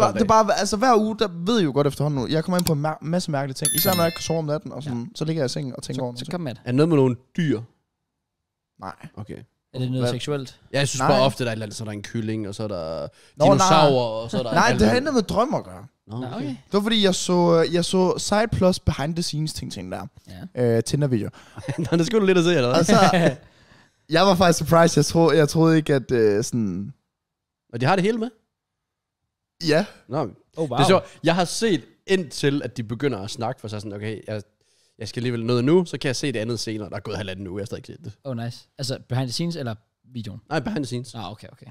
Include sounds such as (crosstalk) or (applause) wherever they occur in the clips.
bare, det er bare, altså hver uge, der ved jeg jo godt efterhånden nu, jeg kommer ind på en mær- masse mærkelige ting. Især når jeg kan sove om natten, og sådan, ja. så ligger jeg i sengen og tænker over noget. så kom med det. Er noget med nogle dyr? Nej. Okay. Er det noget Hvad? seksuelt? Ja, jeg synes Nej. bare ofte, der er et eller andet, så er der en kylling, og så er der Nå, dinosaurer, og så er der... Nej, det handler med drømme at gøre. Nå, okay. okay. Det var fordi, jeg så, jeg så Side Plus behind the scenes ting ting der. Ja. Øh, Tinder-video. (laughs) Nå, det skulle du lidt at se, eller altså, (laughs) jeg var faktisk surprised. Jeg, troede, jeg troede ikke, at øh, sådan... Og de har det hele med? Ja. Nå, oh, oh wow. det er så, Jeg har set indtil, at de begynder at snakke for sig sådan, okay, jeg, jeg skal alligevel noget nu, så kan jeg se det andet senere. Der er gået halvanden uge, jeg har stadig ikke set det. Oh, nice. Altså behind the scenes, eller videoen? Nej, behind the scenes. Ah, okay, okay.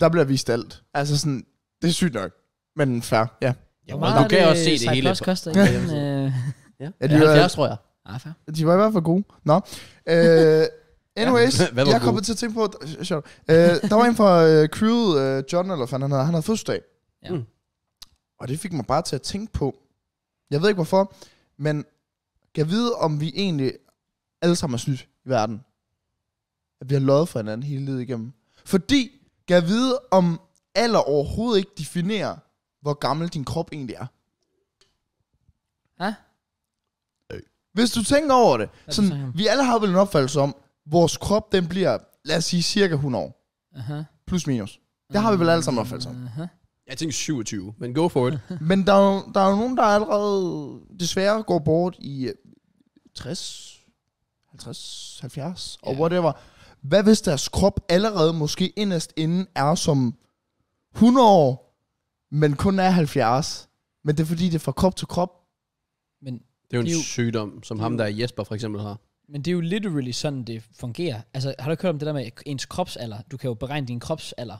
Der bliver vist alt. Altså sådan, det er sygt nok, men fair, ja. Ja, meget du kan det, også se det hele. Det koster ikke? Øh? ja, ja, de ja 70, tror jeg. Ah, fair. De var i hvert fald gode. Nå. Øh, Anyways, ja. (laughs) jeg kom til at tænke på, uh, der var en fra uh, crewet, uh, John eller hvad han havde, han havde fødselsdag. Ja. Mm. Og det fik mig bare til at tænke på, jeg ved ikke hvorfor, men jeg vide, om vi egentlig alle sammen er snydt i verden. At vi har lovet for hinanden hele livet igennem. Fordi, jeg vide, om alder overhovedet ikke definerer, hvor gammel din krop egentlig er. Hæ? Hvis du tænker over det, sådan, vi alle har vel en opfattelse om, vores krop, den bliver, lad os sige, cirka 100 år. Aha. Plus minus. Det har vi vel alle sammen opfattet som. Aha. Jeg tænker 27, men go for it. (laughs) men der er, jo, der er jo nogen, der allerede desværre går bort i 60, 50, 70 og og whatever. Hvad hvis deres krop allerede måske inderst inden er som 100 år, men kun er 70? Men det er fordi, det er fra krop til krop. Men det er jo en jo, sygdom, som ham, der er Jesper for eksempel har. Men det er jo literally sådan, det fungerer. Altså, har du hørt om det der med ens kropsalder? Du kan jo beregne din kropsalder.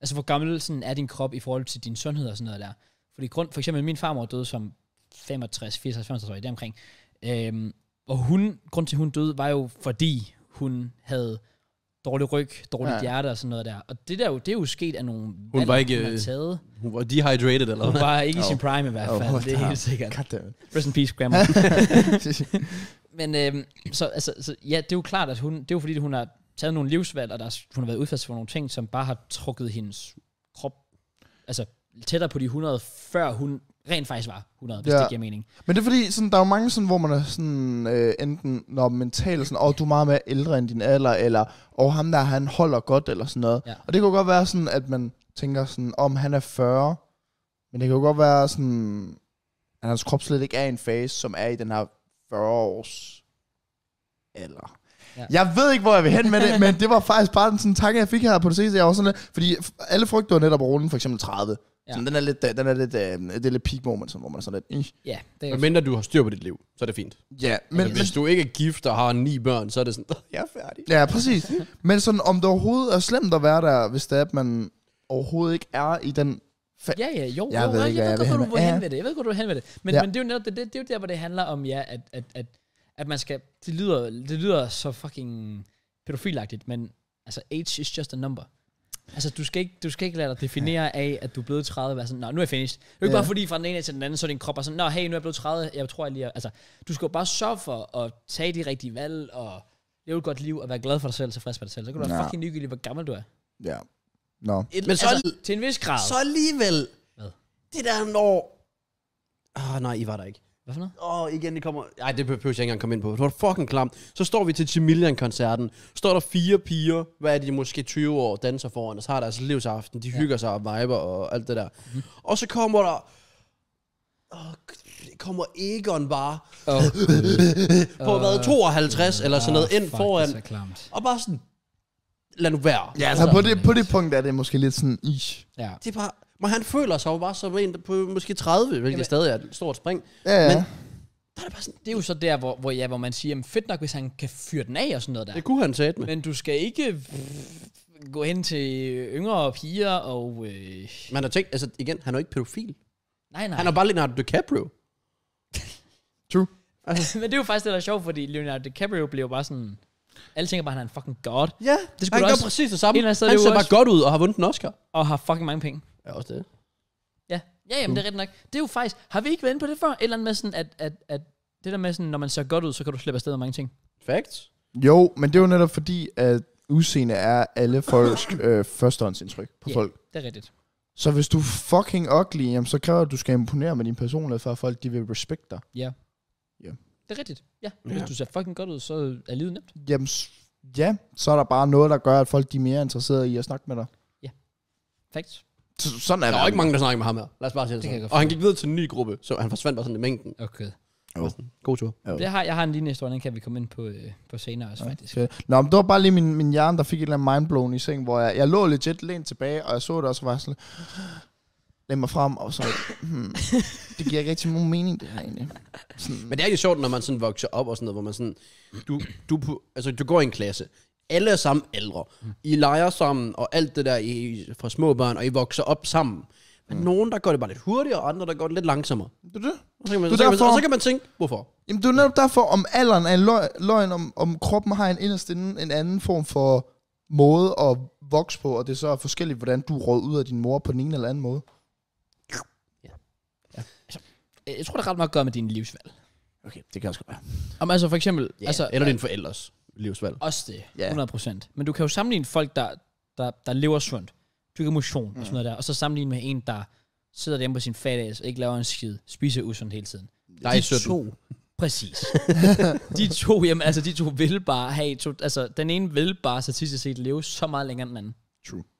Altså, hvor gammel sådan er din krop i forhold til din sundhed og sådan noget der. Fordi grund, for eksempel min farmor døde som 65, 80, 90 år, det omkring. Øhm, og hun, grund til, at hun døde, var jo fordi, hun havde dårlig ryg, dårligt ja. hjerte og sådan noget der. Og det der jo, det er jo sket af nogle hun valg, var ikke, hun har øh, taget. Hun var dehydrated, eller Hun var ikke oh. i sin prime i hvert fald, oh, det er helt sikkert. Rest in peace, grandma. (laughs) Men øh, så, altså, så, ja, det er jo klart, at hun, det er jo fordi, hun har taget nogle livsvalg, og der, er, hun har været udfastet for nogle ting, som bare har trukket hendes krop altså, tættere på de 100, før hun rent faktisk var 100, hvis ja. det giver mening. Men det er fordi, sådan, der er jo mange, sådan, hvor man er sådan, øh, enten når mentalt sådan, åh, oh, du er meget mere ældre end din alder, eller og oh, ham der, han holder godt, eller sådan noget. Ja. Og det kan jo godt være sådan, at man tænker sådan, om oh, han er 40, men det kan jo godt være sådan, at hans krop slet ikke er i en fase, som er i den her 40 års alder. Ja. Jeg ved ikke, hvor jeg vil hen med det, men det var faktisk bare sådan tanke, jeg fik her på det seneste. Jeg var sådan lidt, fordi alle frygter var netop runden, for eksempel 30. Ja. Sådan, den er lidt, den er lidt, uh, det er lidt peak moment, sådan, hvor man er sådan lidt... Øh. Ja, det er men mindre du har styr på dit liv, så er det fint. Ja, men... men hvis du ikke er gift og har ni børn, så er det sådan, jeg er færdig. Ja, præcis. men sådan, om det overhovedet er slemt at være der, hvis det er, at man overhovedet ikke er i den Fa- ja, ja, jo. Jeg, jo, ved, jeg, ikke, jeg, jeg ved hvor du vil hen ved det. Jeg ved hvor du vil hen ved det. Men, ja. men det er jo netop det, det, det er jo der, hvor det handler om, ja, at, at, at, at man skal... Det lyder, det lyder så fucking pædofilagtigt, men altså, age is just a number. Altså, du skal, ikke, du skal ikke lade dig definere af, at du er blevet 30, og være sådan, nej, nu er jeg finished. Det er jo ikke ja. bare fordi, fra den ene til den anden, så din krop er sådan, nå, hey, nu er jeg blevet 30, jeg tror, jeg lige er. Altså, du skal jo bare sørge for at tage de rigtige valg, og leve et godt liv, og være glad for dig selv, tilfreds med dig selv. Så kan du ja. være fucking ligegyldig, hvor gammel du er. Ja, Nå. Et, Men så, altså, til en vis grad. Så alligevel, Hvad? det der når... Åh, oh, nej, I var der ikke. Hvad for noget? Åh, oh, igen, det kommer... Nej, det behøver jeg ikke engang komme ind på. Det var fucking klamt. Så står vi til Chameleon-koncerten. Står der fire piger, hvad er de, måske 20 år, danser foran os, har deres livsaften, de ja. hygger sig og viber og alt det der. Mm-hmm. Og så kommer der... Oh, kommer Egon bare oh. (laughs) på hvad, 52 uh, øh, eller sådan noget ah, ind fuck, foran. Og bare sådan, lad nu være. Ja, altså, altså på, det, på det punkt er det måske lidt sådan, ish. Ja. Det er bare, men han føler sig jo bare som en på måske 30, hvilket Jamen. stadig er et stort spring. Ja, ja. Men der er det, bare sådan, det er jo så der, hvor, hvor, ja, hvor man siger, jamen fedt nok, hvis han kan fyre den af og sådan noget der. Det kunne han sætte med. Men du skal ikke gå hen til yngre piger og... Øh... Man har tænkt, altså igen, han er jo ikke pædofil. Nej, nej. Han er bare Leonardo DiCaprio. True. (laughs) Altså. Men det er jo faktisk det, der er sjovt, fordi Leonardo DiCaprio blev bare sådan... Alle tænker bare, at han er en fucking god. Ja, det skulle han gør også, præcis det samme. Han ser også. bare godt ud og har vundet en Oscar. Og har fucking mange penge. Ja, også det. Ja, ja jamen, det er rigtigt nok. Det er jo faktisk... Har vi ikke været inde på det før? Et eller andet med sådan, at, at, at det der med sådan, når man ser godt ud, så kan du slippe afsted med mange ting. Facts. Jo, men det er jo netop fordi, at udseende er alle folks (coughs) øh, førstehåndsindtryk på yeah. folk. Det er rigtigt. Så hvis du er fucking ugly, jamen, så kræver du, at du skal imponere med din personlighed, for at folk de vil respekte dig. Ja. Ja. Det er rigtigt, ja. Hvis du ser fucking godt ud, så er livet nemt. Jamen, ja, så er der bare noget, der gør, at folk de er mere interesserede i at snakke med dig. Ja, facts. Så, sådan er der. Der er ikke mange, der snakker med ham her. Lad os bare sige det, det Og han gik videre til en ny gruppe, så han forsvandt bare sådan i mængden. Okay. Oh. God tur. Oh. Det har, jeg har en lignende historie, den kan vi komme ind på, øh, på senere også, faktisk. Okay. Nå, men det var bare lige min, min hjerne, der fik et eller andet mindblown i seng, hvor jeg, jeg lå legit lænt tilbage, og jeg så det, og så var jeg sådan, lægge mig frem, og så, hmm, det giver ikke rigtig nogen mening, det her egentlig. Sådan. Men det er jo sjovt, når man sådan vokser op og sådan noget, hvor man sådan, du, du, altså, du går i en klasse, alle er sammen ældre, I leger sammen, og alt det der I, fra små børn, og I vokser op sammen. Men mm. nogen, der går det bare lidt hurtigere, og andre, der går det lidt langsommere. Det er det. Og så kan man, så, derfor, kan man, så kan man tænke, hvorfor? Jamen, det er netop derfor, om alderen er en løg, løgn, om, om kroppen har en inderst inden en anden form for måde at vokse på, og det er så forskelligt, hvordan du råd ud af din mor på den ene eller anden måde. Ja. Altså, jeg tror, det er ret meget at gøre med dine livsvalg. Okay, det kan også godt være. Om altså for eksempel... Yeah, altså, eller dine forældres livsvalg. Også det, Ja. 100 procent. Men du kan jo sammenligne folk, der, der, der lever sundt, dyrker motion mm. og sådan mm. noget der, og så sammenligne med en, der sidder derhjemme på sin fatass og ikke laver en skid, spiser usundt hele tiden. Der er de to, præcis. (laughs) de to, jamen, altså de to vil bare have, to, altså den ene vil bare statistisk set leve så meget længere end den anden. True.